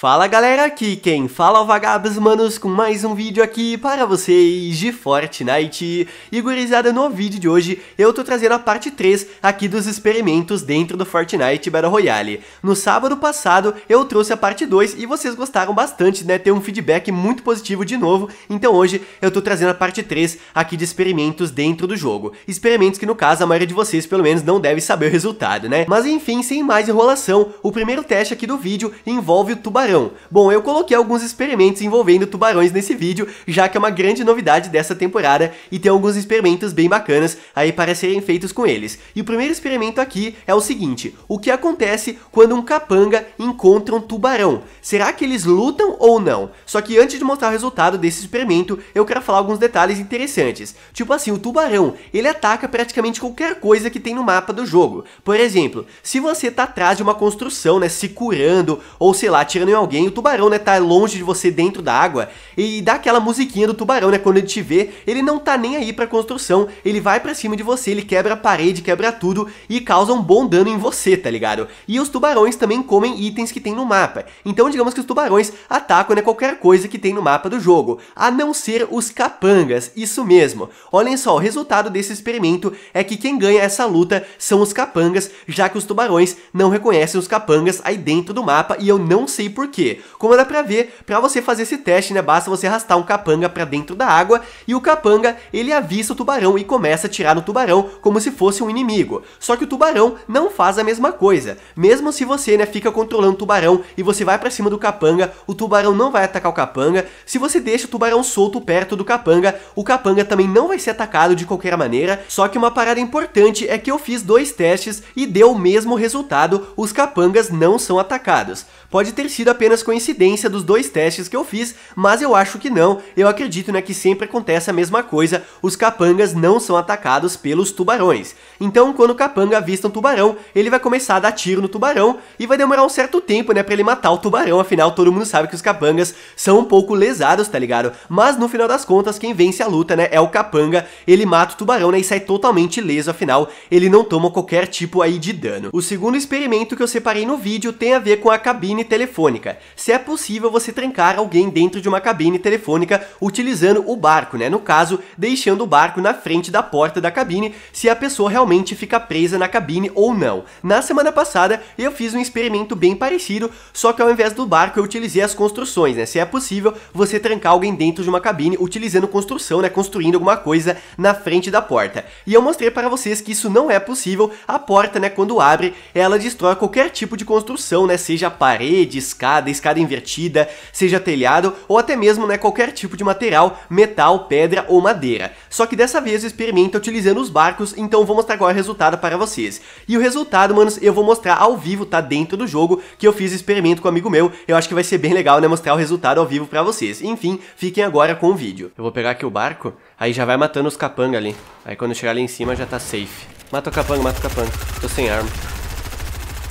Fala galera, aqui quem fala é o Vagabos Manos com mais um vídeo aqui para vocês de Fortnite. E gurizada, no vídeo de hoje eu tô trazendo a parte 3 aqui dos experimentos dentro do Fortnite Battle Royale. No sábado passado eu trouxe a parte 2 e vocês gostaram bastante, né? ter um feedback muito positivo de novo, então hoje eu tô trazendo a parte 3 aqui de experimentos dentro do jogo. Experimentos que no caso a maioria de vocês pelo menos não deve saber o resultado, né? Mas enfim, sem mais enrolação, o primeiro teste aqui do vídeo envolve o tubarão tubarão. Bom, eu coloquei alguns experimentos envolvendo tubarões nesse vídeo, já que é uma grande novidade dessa temporada e tem alguns experimentos bem bacanas aí para serem feitos com eles. E o primeiro experimento aqui é o seguinte, o que acontece quando um capanga encontra um tubarão? Será que eles lutam ou não? Só que antes de mostrar o resultado desse experimento, eu quero falar alguns detalhes interessantes. Tipo assim, o tubarão, ele ataca praticamente qualquer coisa que tem no mapa do jogo. Por exemplo, se você tá atrás de uma construção, né, se curando, ou sei lá, tirando em alguém, o tubarão, né, tá longe de você dentro da água, e dá aquela musiquinha do tubarão, né, quando ele te vê, ele não tá nem aí pra construção, ele vai pra cima de você, ele quebra a parede, quebra tudo, e causa um bom dano em você, tá ligado? E os tubarões também comem itens que tem no mapa, então digamos que os tubarões atacam, né, qualquer coisa que tem no mapa do jogo, a não ser os capangas, isso mesmo. Olhem só, o resultado desse experimento é que quem ganha essa luta são os capangas, já que os tubarões não reconhecem os capangas aí dentro do mapa, e eu não sei porquê, quê? Como dá pra ver, pra você fazer esse teste, né, basta você arrastar um capanga pra dentro da água e o capanga, ele avisa o tubarão e começa a tirar no tubarão como se fosse um inimigo. Só que o tubarão não faz a mesma coisa. Mesmo se você, né, fica controlando o tubarão e você vai pra cima do capanga, o tubarão não vai atacar o capanga. Se você deixa o tubarão solto perto do capanga, o capanga também não vai ser atacado de qualquer maneira. Só que uma parada importante é que eu fiz dois testes e deu o mesmo resultado, os capangas não são atacados. Pode ter sido a apenas coincidência dos dois testes que eu fiz, mas eu acho que não. Eu acredito né, que sempre acontece a mesma coisa, os capangas não são atacados pelos tubarões. Então, quando o capanga avista um tubarão, ele vai começar a dar tiro no tubarão e vai demorar um certo tempo né, para ele matar o tubarão, afinal todo mundo sabe que os capangas são um pouco lesados, tá ligado? Mas no final das contas, quem vence a luta né, é o capanga, ele mata o tubarão né, e sai totalmente leso, afinal ele não toma qualquer tipo aí de dano. O segundo experimento que eu separei no vídeo tem a ver com a cabine telefônica telefônica. Se é possível você trancar alguém dentro de uma cabine telefônica utilizando o barco, né? No caso, deixando o barco na frente da porta da cabine, se a pessoa realmente fica presa na cabine ou não. Na semana passada, eu fiz um experimento bem parecido, só que ao invés do barco eu utilizei as construções, né? Se é possível você trancar alguém dentro de uma cabine utilizando construção, né? Construindo alguma coisa na frente da porta. E eu mostrei para vocês que isso não é possível. A porta, né, quando abre, ela destrói qualquer tipo de construção, né? Seja parede, escada, escada, escada invertida, seja telhado ou até mesmo né, qualquer tipo de material, metal, pedra ou madeira. Só que dessa vez o experimento utilizando os barcos, então vou mostrar agora o resultado para vocês. E o resultado, manos, eu vou mostrar ao vivo, tá? Dentro do jogo, que eu fiz experimento com um amigo meu, eu acho que vai ser bem legal, né, mostrar o resultado ao vivo para vocês. Enfim, fiquem agora com o vídeo. Eu vou pegar aqui o barco, aí já vai matando os capanga ali. Aí quando chegar ali em cima já tá safe. Mata o capanga, mata o capanga. Tô sem arma.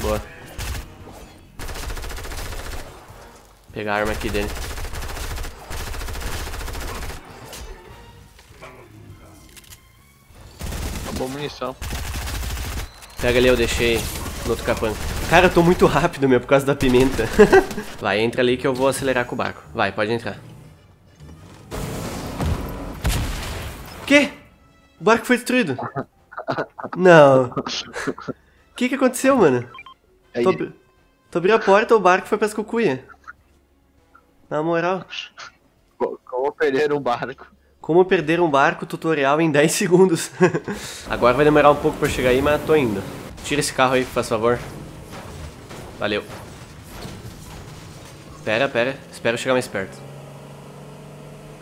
Boa. Pegar a arma aqui dele. Acabou munição. Pega ali, eu deixei no outro capanga. Cara, eu tô muito rápido, meu, por causa da pimenta. Vai, entra ali que eu vou acelerar com o barco. Vai, pode entrar. O quê? O barco foi destruído? Não. O que que aconteceu, mano? Tô, tô abrindo a porta, o barco foi pras cucuia. Na moral. Como perder um barco. Como perder um barco tutorial em 10 segundos. Agora vai demorar um pouco pra chegar aí, mas tô indo. Tira esse carro aí, faz favor. Valeu. Pera, pera. Espero chegar mais perto.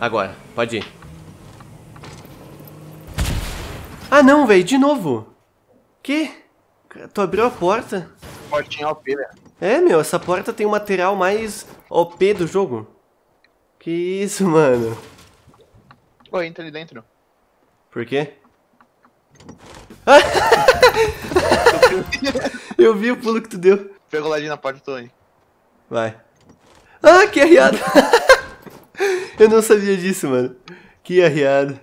Agora, pode ir. Ah não, velho, de novo. Que? Tu abriu a porta? Portinha alpina. É, meu, essa porta tem o material mais OP do jogo. Que isso, mano. Oi, entra ali dentro. Por quê? Eu vi o pulo que tu deu. Pegou lá de na porta, Tony. Vai. Ah, que arriado! Eu não sabia disso, mano. Que arriado.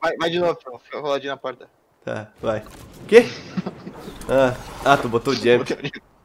Vai, vai de novo, eu vou lá na porta. Tá, vai. Quê? Ah, ah tu botou o jab.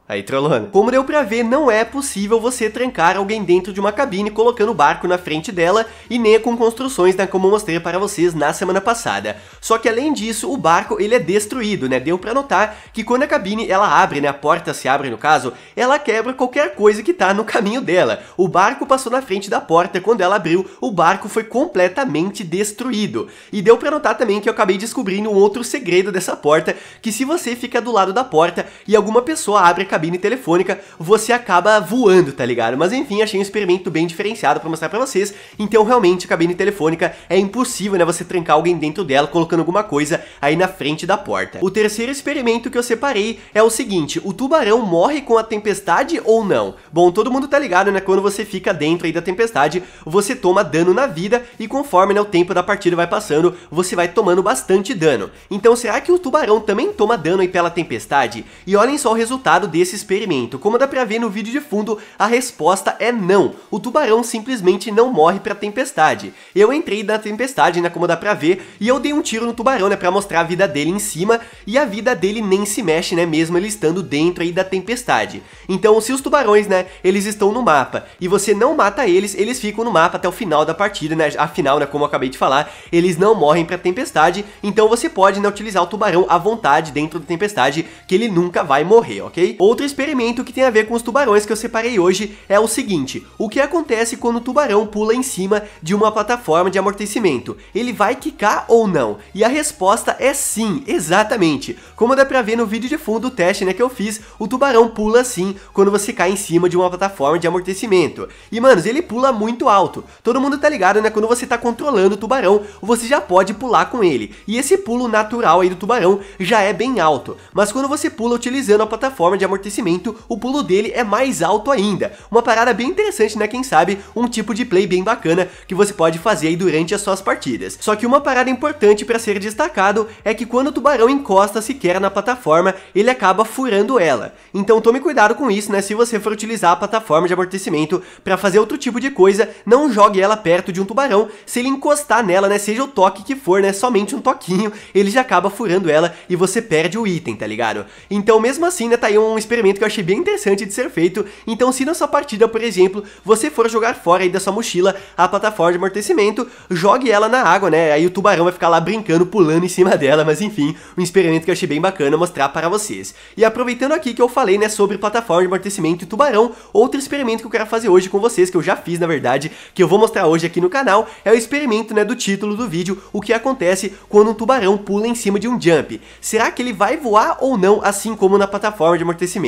Aí, trollando. Como deu pra ver, não é possível você trancar alguém dentro de uma cabine colocando o barco na frente dela e nem com construções, né, como eu mostrei para vocês na semana passada. Só que além disso, o barco, ele é destruído, né, deu pra notar que quando a cabine, ela abre, né, a porta se abre no caso, ela quebra qualquer coisa que tá no caminho dela. O barco passou na frente da porta, quando ela abriu, o barco foi completamente destruído. E deu pra notar também que eu acabei descobrindo um outro segredo dessa porta, que se você fica do lado da porta e alguma pessoa abre a cabine, cabine telefônica, você acaba voando, tá ligado? Mas enfim, achei um experimento bem diferenciado para mostrar para vocês. Então, realmente, a cabine telefônica é impossível, né, você trancar alguém dentro dela colocando alguma coisa aí na frente da porta. O terceiro experimento que eu separei é o seguinte, o tubarão morre com a tempestade ou não? Bom, todo mundo tá ligado, né, quando você fica dentro aí da tempestade, você toma dano na vida e conforme né, o tempo da partida vai passando, você vai tomando bastante dano. Então, será que o tubarão também toma dano aí pela tempestade? E olhem só o resultado desse experimento. Como dá pra ver no vídeo de fundo, a resposta é não. O tubarão simplesmente não morre pra tempestade. Eu entrei na tempestade, né, como dá pra ver, e eu dei um tiro no tubarão, né, pra mostrar a vida dele em cima, e a vida dele nem se mexe, né, mesmo ele estando dentro aí da tempestade. Então, se os tubarões, né, eles estão no mapa, e você não mata eles, eles ficam no mapa até o final da partida, né, afinal, né, como eu acabei de falar, eles não morrem pra tempestade, então você pode, né, utilizar o tubarão à vontade dentro da tempestade, que ele nunca vai morrer, ok? Outro Outro experimento que tem a ver com os tubarões que eu separei hoje é o seguinte, o que acontece quando o tubarão pula em cima de uma plataforma de amortecimento? Ele vai quicar ou não? E a resposta é sim, exatamente. Como dá pra ver no vídeo de fundo do teste né, que eu fiz, o tubarão pula sim quando você cai em cima de uma plataforma de amortecimento. E manos, ele pula muito alto. Todo mundo tá ligado né, quando você tá controlando o tubarão, você já pode pular com ele. E esse pulo natural aí do tubarão já é bem alto. Mas quando você pula utilizando a plataforma de amortecimento, acontecimento, o pulo dele é mais alto ainda. Uma parada bem interessante, né? Quem sabe, um tipo de play bem bacana que você pode fazer aí durante as suas partidas. Só que uma parada importante para ser destacado é que quando o tubarão encosta sequer na plataforma, ele acaba furando ela. Então tome cuidado com isso, né? Se você for utilizar a plataforma de amortecimento para fazer outro tipo de coisa, não jogue ela perto de um tubarão. Se ele encostar nela, né? Seja o toque que for, né? Somente um toquinho, ele já acaba furando ela e você perde o item, tá ligado? Então mesmo assim, né? Tá aí um experimento que eu achei bem interessante de ser feito, então se na sua partida, por exemplo, você for jogar fora aí da sua mochila a plataforma de amortecimento, jogue ela na água, né, aí o tubarão vai ficar lá brincando, pulando em cima dela, mas enfim, um experimento que eu achei bem bacana mostrar para vocês. E aproveitando aqui que eu falei, né, sobre plataforma de amortecimento e tubarão, outro experimento que eu quero fazer hoje com vocês, que eu já fiz, na verdade, que eu vou mostrar hoje aqui no canal, é o experimento, né, do título do vídeo, o que acontece quando um tubarão pula em cima de um jump. Será que ele vai voar ou não, assim como na plataforma de amortecimento?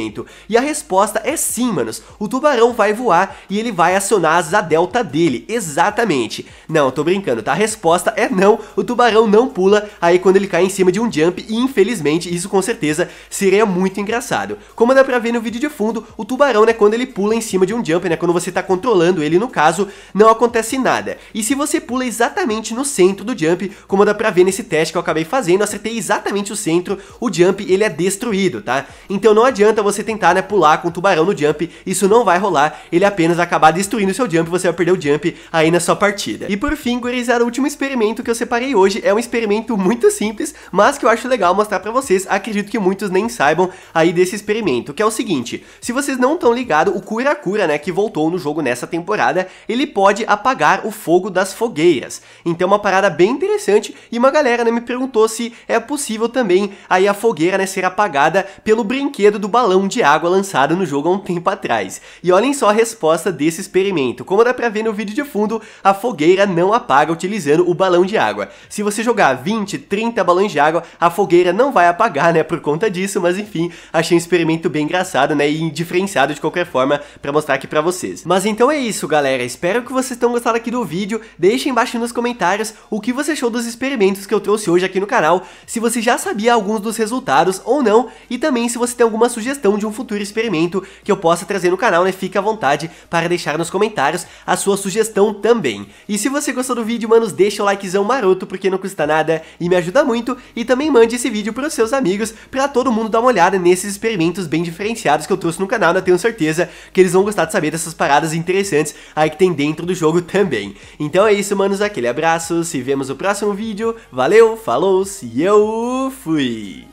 E a resposta é sim, manos. O tubarão vai voar e ele vai acionar a delta dele, exatamente. Não, tô brincando, tá? A resposta é não, o tubarão não pula aí quando ele cai em cima de um jump e infelizmente isso com certeza seria muito engraçado. Como dá pra ver no vídeo de fundo, o tubarão, né, quando ele pula em cima de um jump, né, quando você tá controlando ele no caso, não acontece nada. E se você pula exatamente no centro do jump, como dá pra ver nesse teste que eu acabei fazendo, acertei exatamente o centro, o jump ele é destruído, tá? Então não adianta adianta você tentar, né, pular com o tubarão no jump, isso não vai rolar, ele apenas acabar destruindo seu jump, você vai perder o jump aí na sua partida. E por fim, gurizada, o último experimento que eu separei hoje é um experimento muito simples, mas que eu acho legal mostrar pra vocês, acredito que muitos nem saibam aí desse experimento, que é o seguinte, se vocês não estão ligados, o Cura-Cura, né, que voltou no jogo nessa temporada, ele pode apagar o fogo das fogueiras. Então uma parada bem interessante e uma galera né, me perguntou se é possível também aí a fogueira né, ser apagada pelo brinquedo do balão balão de água lançado no jogo há um tempo atrás. E olhem só a resposta desse experimento. Como dá pra ver no vídeo de fundo, a fogueira não apaga utilizando o balão de água. Se você jogar 20, 30 balões de água, a fogueira não vai apagar, né, por conta disso, mas enfim, achei um experimento bem engraçado, né, e diferenciado de qualquer forma pra mostrar aqui pra vocês. Mas então é isso, galera. Espero que vocês tenham gostado aqui do vídeo. Deixem embaixo nos comentários o que você achou dos experimentos que eu trouxe hoje aqui no canal, se você já sabia alguns dos resultados ou não, e também se você tem alguma sugestão sugestão de um futuro experimento que eu possa trazer no canal, né? Fica à vontade para deixar nos comentários a sua sugestão também. E se você gostou do vídeo, manos, deixa o likezão maroto porque não custa nada e me ajuda muito. E também mande esse vídeo para os seus amigos, para todo mundo dar uma olhada nesses experimentos bem diferenciados que eu trouxe no canal, né? tenho certeza que eles vão gostar de saber dessas paradas interessantes aí que tem dentro do jogo também. Então é isso, manos, aquele abraço, se vemos no próximo vídeo, valeu, falou e eu fui!